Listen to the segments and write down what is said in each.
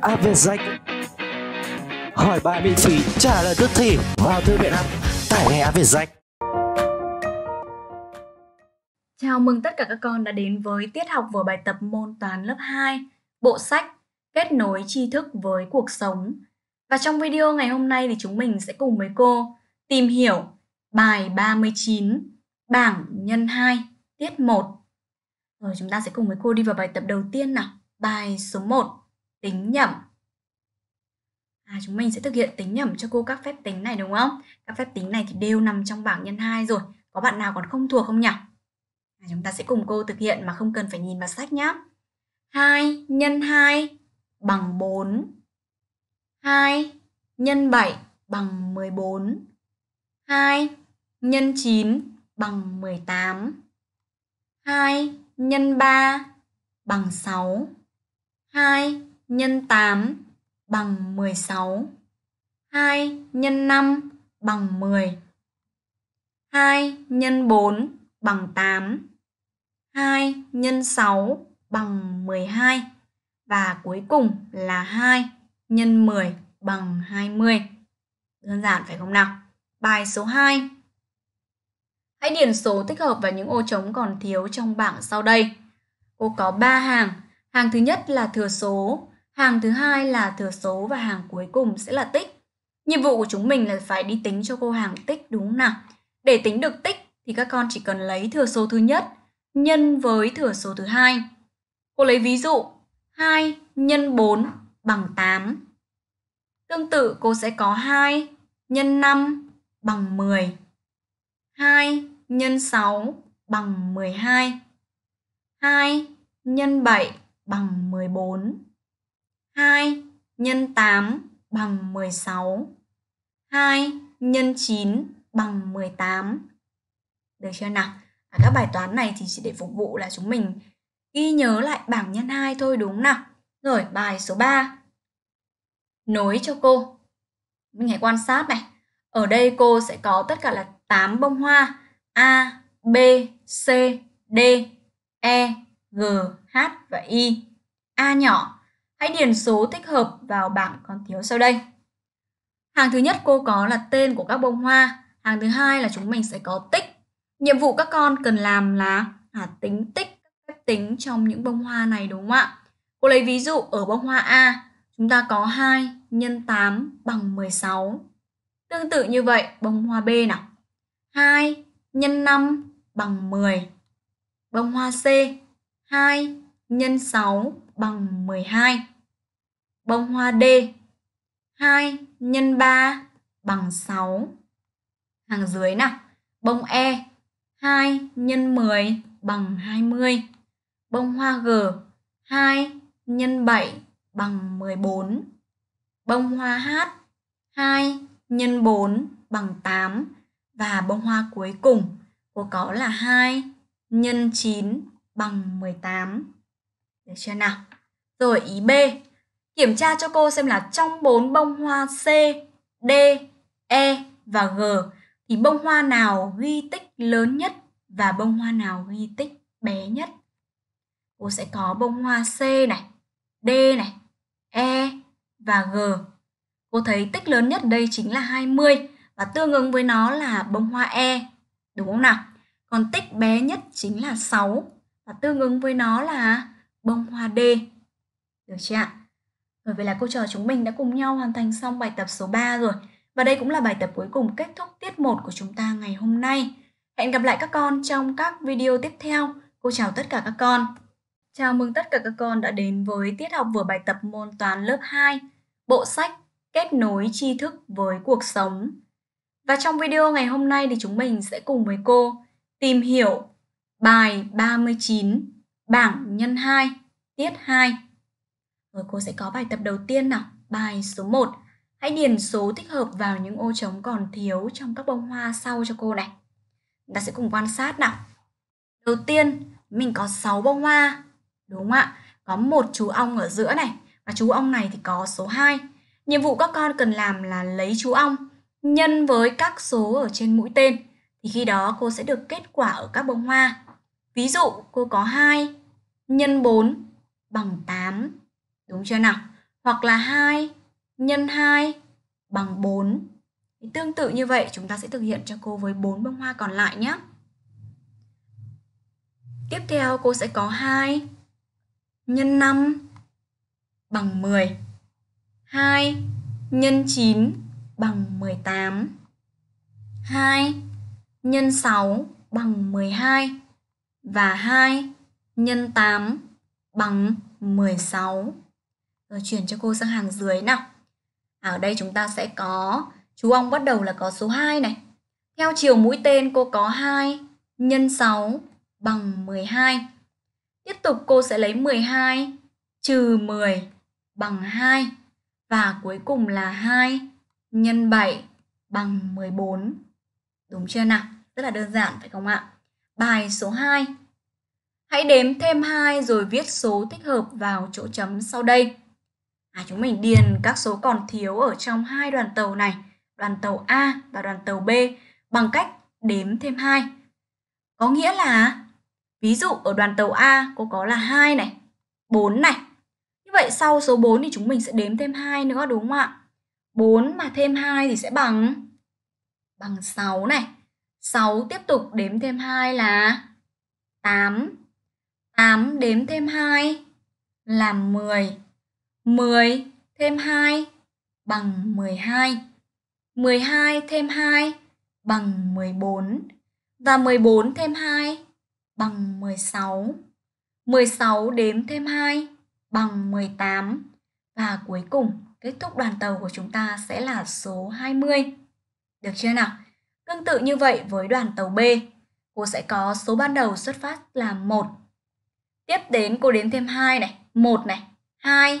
app Việt Danh Hỏi bài miễn phí, trả lời tức thì vào thư viện app, tải ngay app Việt Danh Chào mừng tất cả các con đã đến với tiết học vừa bài tập môn toán lớp 2, bộ sách Kết nối tri thức với cuộc sống. Và trong video ngày hôm nay thì chúng mình sẽ cùng với cô tìm hiểu bài 39, bảng nhân 2, tiết 1. Rồi chúng ta sẽ cùng với cô đi vào bài tập đầu tiên nào. Bài số 1 tính nhẩm. À, chúng mình sẽ thực hiện tính nhẩm cho cô các phép tính này đúng không? Các phép tính này thì đều nằm trong bảng nhân 2 rồi. Có bạn nào còn không thuộc không nhỉ? À, chúng ta sẽ cùng cô thực hiện mà không cần phải nhìn vào sách nhá 2 nhân 2 bằng 4. 2 nhân 7 bằng 14. 2 nhân 9 bằng 18. 2 nhân 3 bằng 6. 2 nhân 8 bằng 16. 2 nhân 5 bằng 10. 2 nhân 4 bằng 8. 2 nhân 6 bằng 12 và cuối cùng là 2 nhân 10 bằng 20. Đơn giản phải không nào? Bài số 2. Hãy điền số tích hợp vào những ô trống còn thiếu trong bảng sau đây. Cô có 3 hàng. Hàng thứ nhất là thừa số, hàng thứ hai là thừa số và hàng cuối cùng sẽ là tích. Nhiệm vụ của chúng mình là phải đi tính cho cô hàng tích đúng không nào? Để tính được tích thì các con chỉ cần lấy thừa số thứ nhất nhân với thừa số thứ hai. Cô lấy ví dụ 2 nhân 4 bằng 8. Tương tự cô sẽ có 2 nhân 5 bằng 10. 2 nhân 6 bằng 12. 2 nhân 7 bằng 14. 2 nhân 8 bằng 16. 2 nhân 9 bằng 18. Được chưa nào? À, các bài toán này thì chỉ để phục vụ là chúng mình ghi nhớ lại bảng nhân 2 thôi đúng nào? Rồi, bài số 3. Nối cho cô. Mình hãy quan sát này. Ở đây cô sẽ có tất cả là 8 bông hoa A, B, C, D, E, G, H và Y. A nhỏ Hãy điền số thích hợp vào bảng còn thiếu sau đây. Hàng thứ nhất cô có là tên của các bông hoa, hàng thứ hai là chúng mình sẽ có tích. Nhiệm vụ các con cần làm là à, tính tích phép tính trong những bông hoa này đúng không ạ? Cô lấy ví dụ ở bông hoa A, chúng ta có 2 nhân 8 bằng 16. Tương tự như vậy, bông hoa B nào. 2 nhân 5 bằng 10. Bông hoa C, 2 nhân 6 bằng 12 bông hoa D. 2 nhân 3 bằng 6. Hàng dưới nào, bông E 2 nhân 10 bằng 20. Bông hoa G 2 nhân 7 bằng 14. Bông hoa H 2 nhân 4 bằng 8 và bông hoa cuối cùng của có là 2 nhân 9 bằng 18. Được chưa nào? Rồi ý B, Kiểm tra cho cô xem là trong bốn bông hoa C, D, E và G thì bông hoa nào ghi tích lớn nhất và bông hoa nào ghi tích bé nhất. Cô sẽ có bông hoa C này, D này, E và G. Cô thấy tích lớn nhất đây chính là 20 và tương ứng với nó là bông hoa E, đúng không nào? Còn tích bé nhất chính là 6 và tương ứng với nó là bông hoa D. Được chưa ạ? bởi vì là cô trò chúng mình đã cùng nhau hoàn thành xong bài tập số 3 rồi. Và đây cũng là bài tập cuối cùng kết thúc tiết 1 của chúng ta ngày hôm nay. Hẹn gặp lại các con trong các video tiếp theo. Cô chào tất cả các con. Chào mừng tất cả các con đã đến với tiết học vừa bài tập môn toán lớp 2, bộ sách Kết nối tri thức với cuộc sống. Và trong video ngày hôm nay thì chúng mình sẽ cùng với cô tìm hiểu bài 39, bảng nhân 2, tiết 2. Rồi cô sẽ có bài tập đầu tiên nào, bài số 1. Hãy điền số thích hợp vào những ô trống còn thiếu trong các bông hoa sau cho cô này. Chúng ta sẽ cùng quan sát nào. Đầu tiên, mình có 6 bông hoa, đúng không ạ? Có một chú ong ở giữa này và chú ong này thì có số 2. Nhiệm vụ các con cần làm là lấy chú ong nhân với các số ở trên mũi tên thì khi đó cô sẽ được kết quả ở các bông hoa. Ví dụ cô có 2 nhân 4 bằng 8 Đúng chưa nào? Hoặc là 2 nhân 2 bằng 4. Tương tự như vậy chúng ta sẽ thực hiện cho cô với 4 bông hoa còn lại nhé. Tiếp theo cô sẽ có 2 nhân 5 bằng 10. 2 nhân 9 bằng 18. 2 nhân 6 bằng 12 và 2 nhân 8 bằng 16. Rồi chuyển cho cô sang hàng dưới nào. À, ở đây chúng ta sẽ có chú ong bắt đầu là có số 2 này. Theo chiều mũi tên cô có 2 nhân 6 bằng 12. Tiếp tục cô sẽ lấy 12 trừ 10 bằng 2 và cuối cùng là 2 nhân 7 bằng 14. Đúng chưa nào? Rất là đơn giản phải không ạ? Bài số 2. Hãy đếm thêm 2 rồi viết số thích hợp vào chỗ chấm sau đây. À, chúng mình điền các số còn thiếu ở trong hai đoàn tàu này, đoàn tàu A và đoàn tàu B bằng cách đếm thêm 2. Có nghĩa là ví dụ ở đoàn tàu A cô có là 2 này, 4 này. Như vậy sau số 4 thì chúng mình sẽ đếm thêm 2 nữa đúng không ạ? 4 mà thêm 2 thì sẽ bằng bằng 6 này. 6 tiếp tục đếm thêm 2 là 8. 8 đếm thêm 2 là 10. 10 thêm 2 bằng 12. 12 thêm 2 bằng 14 và 14 thêm 2 bằng 16. 16 đếm thêm 2 bằng 18 và cuối cùng kết thúc đoàn tàu của chúng ta sẽ là số 20. Được chưa nào? Tương tự như vậy với đoàn tàu B, cô sẽ có số ban đầu xuất phát là 1. Tiếp đến cô đếm thêm 2 này, 1 này, 2,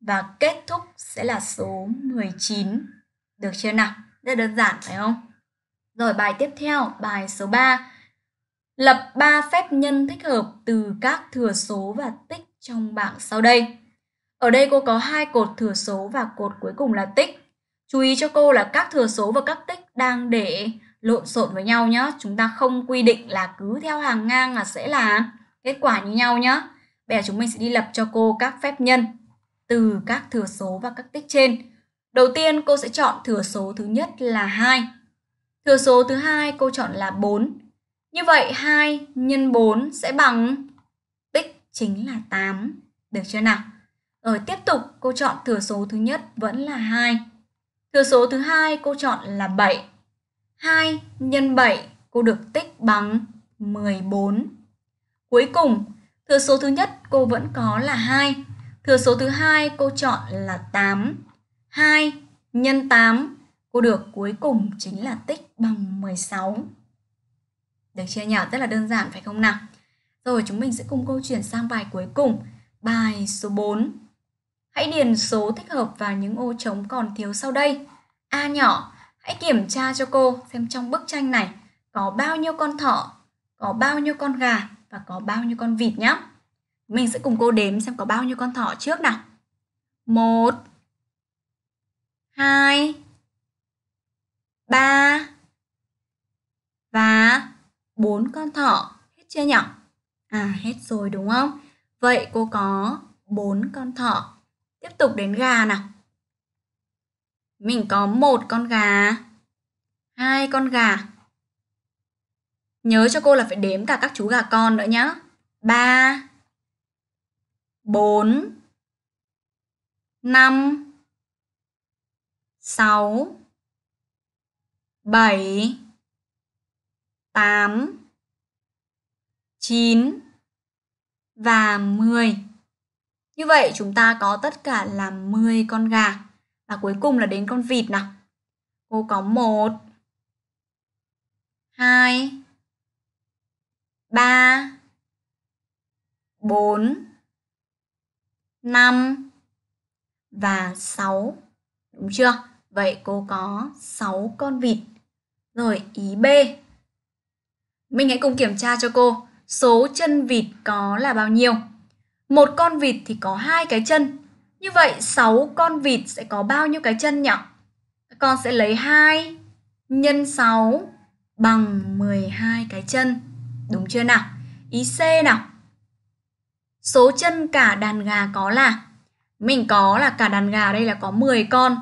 và kết thúc sẽ là số 19. Được chưa nào? Rất đơn giản phải không? Rồi bài tiếp theo, bài số 3. Lập 3 phép nhân thích hợp từ các thừa số và tích trong bảng sau đây. Ở đây cô có hai cột thừa số và cột cuối cùng là tích. Chú ý cho cô là các thừa số và các tích đang để lộn xộn với nhau nhé. Chúng ta không quy định là cứ theo hàng ngang là sẽ là kết quả như nhau nhé. Bây giờ chúng mình sẽ đi lập cho cô các phép nhân từ các thừa số và các tích trên. Đầu tiên cô sẽ chọn thừa số thứ nhất là 2. Thừa số thứ hai cô chọn là 4. Như vậy 2 nhân 4 sẽ bằng tích chính là 8. Được chưa nào? Rồi ờ, tiếp tục cô chọn thừa số thứ nhất vẫn là 2. Thừa số thứ hai cô chọn là 7. 2 nhân 7 cô được tích bằng 14. Cuối cùng, thừa số thứ nhất cô vẫn có là 2 Thừa số thứ hai cô chọn là 8. 2 nhân 8 cô được cuối cùng chính là tích bằng 16. Được chưa nhỉ? Rất là đơn giản phải không nào? Rồi chúng mình sẽ cùng cô chuyển sang bài cuối cùng, bài số 4. Hãy điền số thích hợp vào những ô trống còn thiếu sau đây. A nhỏ, hãy kiểm tra cho cô xem trong bức tranh này có bao nhiêu con thỏ, có bao nhiêu con gà và có bao nhiêu con vịt nhé. Mình sẽ cùng cô đếm xem có bao nhiêu con thỏ trước nào. một hai ba và bốn con thỏ. Hết chưa nhỉ? À hết rồi đúng không? Vậy cô có bốn con thỏ. Tiếp tục đến gà nào. Mình có một con gà, hai con gà. Nhớ cho cô là phải đếm cả các chú gà con nữa nhá. 3 bốn năm sáu bảy tám chín và mười Như vậy chúng ta có tất cả là 10 con gà. Và cuối cùng là đến con vịt nào. Cô có một hai ba bốn 5 và 6. Đúng chưa? Vậy cô có 6 con vịt. Rồi ý B. Mình hãy cùng kiểm tra cho cô số chân vịt có là bao nhiêu. Một con vịt thì có hai cái chân. Như vậy 6 con vịt sẽ có bao nhiêu cái chân nhỉ? Con sẽ lấy 2 nhân 6 bằng 12 cái chân. Đúng chưa nào? Ý C nào. Số chân cả đàn gà có là Mình có là cả đàn gà đây là có 10 con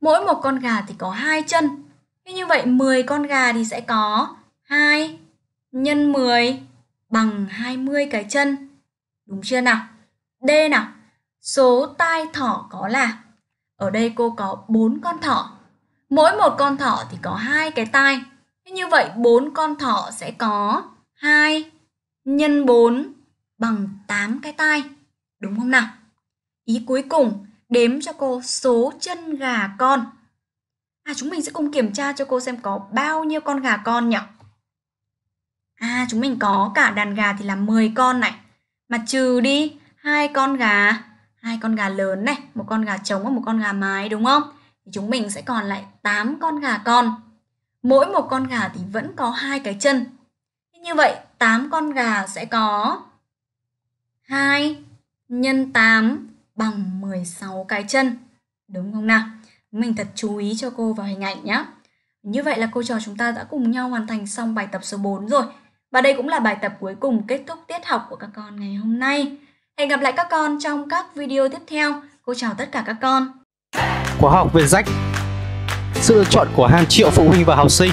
Mỗi một con gà thì có hai chân Thế như vậy 10 con gà thì sẽ có 2 nhân 10 bằng 20 cái chân Đúng chưa nào? D nào Số tai thỏ có là Ở đây cô có 4 con thỏ Mỗi một con thỏ thì có hai cái tai Thế như vậy 4 con thỏ sẽ có 2 nhân 4 bằng 8 cái tai. Đúng không nào? Ý cuối cùng, đếm cho cô số chân gà con. À, chúng mình sẽ cùng kiểm tra cho cô xem có bao nhiêu con gà con nhỉ? À, chúng mình có cả đàn gà thì là 10 con này. Mà trừ đi hai con gà, hai con gà lớn này, một con gà trống và một con gà mái đúng không? Thì chúng mình sẽ còn lại 8 con gà con. Mỗi một con gà thì vẫn có hai cái chân. Như vậy 8 con gà sẽ có 2 nhân 8 bằng 16 cái chân. Đúng không nào? Mình thật chú ý cho cô vào hình ảnh nhé. Như vậy là cô trò chúng ta đã cùng nhau hoàn thành xong bài tập số 4 rồi. Và đây cũng là bài tập cuối cùng kết thúc tiết học của các con ngày hôm nay. Hẹn gặp lại các con trong các video tiếp theo. Cô chào tất cả các con. Khóa học về rách Sự lựa chọn của hàng triệu phụ huynh và học sinh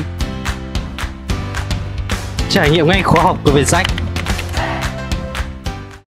Trải nghiệm ngay khóa học của việt sách.